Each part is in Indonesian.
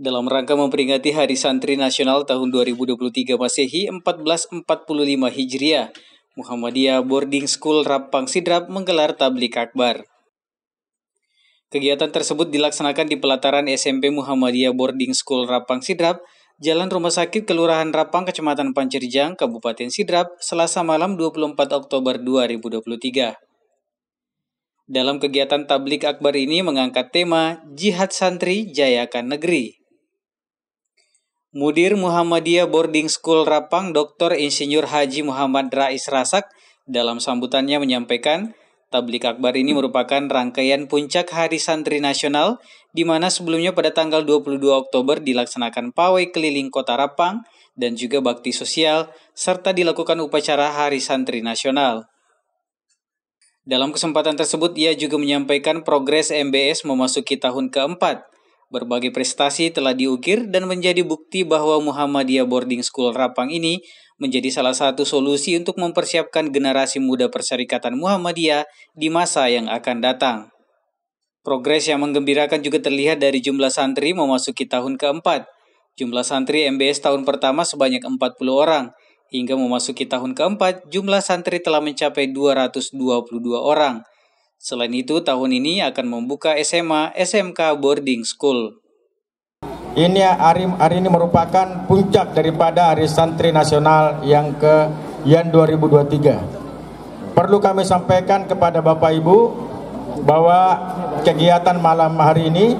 Dalam rangka memperingati Hari Santri Nasional tahun 2023 Masehi 1445 Hijriah, Muhammadiyah Boarding School Rapang Sidrap menggelar tablik akbar. Kegiatan tersebut dilaksanakan di pelataran SMP Muhammadiyah Boarding School Rapang Sidrap, Jalan Rumah Sakit Kelurahan Rapang, Kecamatan Pancirjang, Kabupaten Sidrap, Selasa malam 24 Oktober 2023. Dalam kegiatan tablik akbar ini mengangkat tema Jihad Santri Jayakan Negeri. Mudir Muhammadiyah Boarding School Rapang Dr. Insinyur Haji Muhammad Rais Rasak dalam sambutannya menyampaikan Tablik Akbar ini merupakan rangkaian puncak Hari Santri Nasional di mana sebelumnya pada tanggal 22 Oktober dilaksanakan pawai keliling kota Rapang dan juga bakti sosial serta dilakukan upacara Hari Santri Nasional. Dalam kesempatan tersebut, ia juga menyampaikan progres MBS memasuki tahun keempat – Berbagai prestasi telah diukir dan menjadi bukti bahwa Muhammadiyah Boarding School Rapang ini menjadi salah satu solusi untuk mempersiapkan generasi muda Perserikatan Muhammadiyah di masa yang akan datang. Progres yang menggembirakan juga terlihat dari jumlah santri memasuki tahun keempat. Jumlah santri MBS tahun pertama sebanyak 40 orang. Hingga memasuki tahun keempat, jumlah santri telah mencapai 222 orang. Selain itu, tahun ini akan membuka SMA SMK Boarding School. Ini hari, hari ini merupakan puncak daripada Hari Santri Nasional yang ke yang 2023. Perlu kami sampaikan kepada Bapak Ibu bahwa kegiatan malam hari ini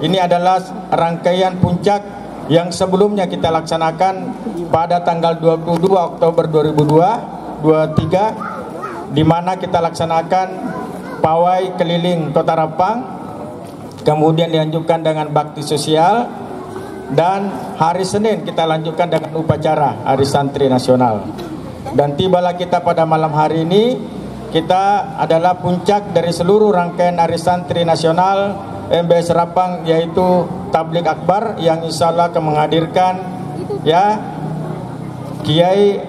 ini adalah rangkaian puncak yang sebelumnya kita laksanakan pada tanggal 22 Oktober 2022 23 di mana kita laksanakan pawai keliling Kota Rapang, kemudian dilanjutkan dengan bakti sosial, dan hari Senin kita lanjutkan dengan upacara Hari Santri Nasional. Dan tibalah kita pada malam hari ini, kita adalah puncak dari seluruh rangkaian Hari Santri Nasional MBS Rapang yaitu Tablik Akbar yang insya Allah akan menghadirkan ya Kiai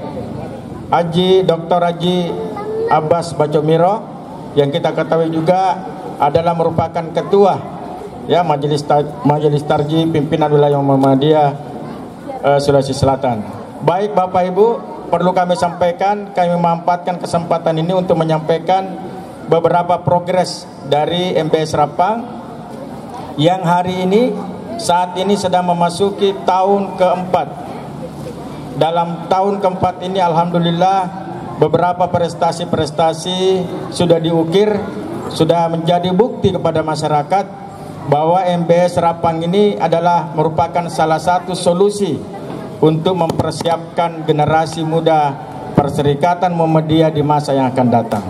Haji Dr. Haji Abbas Bacomiro yang kita ketahui juga adalah merupakan ketua ya Majelis Tar Majelis Tarji pimpinan wilayah Muhammadiyah uh, Sulawesi Selatan. Baik Bapak Ibu, perlu kami sampaikan kami memanfaatkan kesempatan ini untuk menyampaikan beberapa progres dari MBS Rapang yang hari ini saat ini sedang memasuki tahun keempat. Dalam tahun keempat ini Alhamdulillah beberapa prestasi-prestasi sudah diukir, sudah menjadi bukti kepada masyarakat bahwa MBS Rapang ini adalah merupakan salah satu solusi untuk mempersiapkan generasi muda perserikatan Muhammadiyah di masa yang akan datang.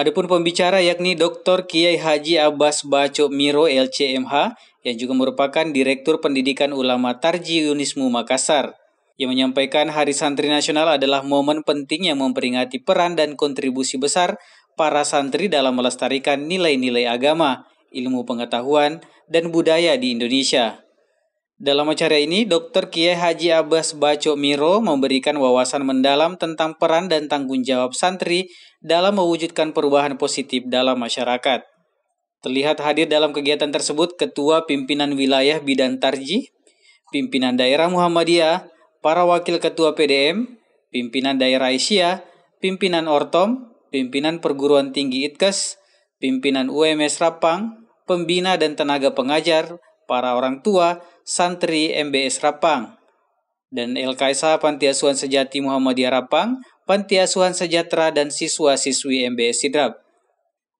Adapun pembicara yakni Dr. Kiai Haji Abbas Baco Miro LCMH yang juga merupakan Direktur Pendidikan Ulama Tarji Yunismu Makassar, yang menyampaikan Hari Santri Nasional adalah momen penting yang memperingati peran dan kontribusi besar para santri dalam melestarikan nilai-nilai agama, ilmu pengetahuan, dan budaya di Indonesia. Dalam acara ini, Dr. Kiai Haji Abbas Baco Miro memberikan wawasan mendalam tentang peran dan tanggung jawab santri dalam mewujudkan perubahan positif dalam masyarakat. Terlihat hadir dalam kegiatan tersebut Ketua Pimpinan Wilayah Bidan Tarji, Pimpinan Daerah Muhammadiyah, para Wakil Ketua PDM, Pimpinan Daerah Asia, Pimpinan Ortom, Pimpinan Perguruan Tinggi Itkes, Pimpinan UMS Rapang, Pembina dan Tenaga Pengajar, para orang tua, santri MBS Rapang, dan LKSA Panti Asuhan Sejati Muhammadiyah Rapang, Panti Asuhan Sejahtera dan Siswa-Siswi MBS Sidrap.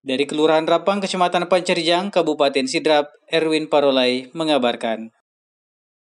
Dari Kelurahan Rapang, Kecamatan Pancerjang, Kabupaten Sidrap, Erwin Parolai mengabarkan.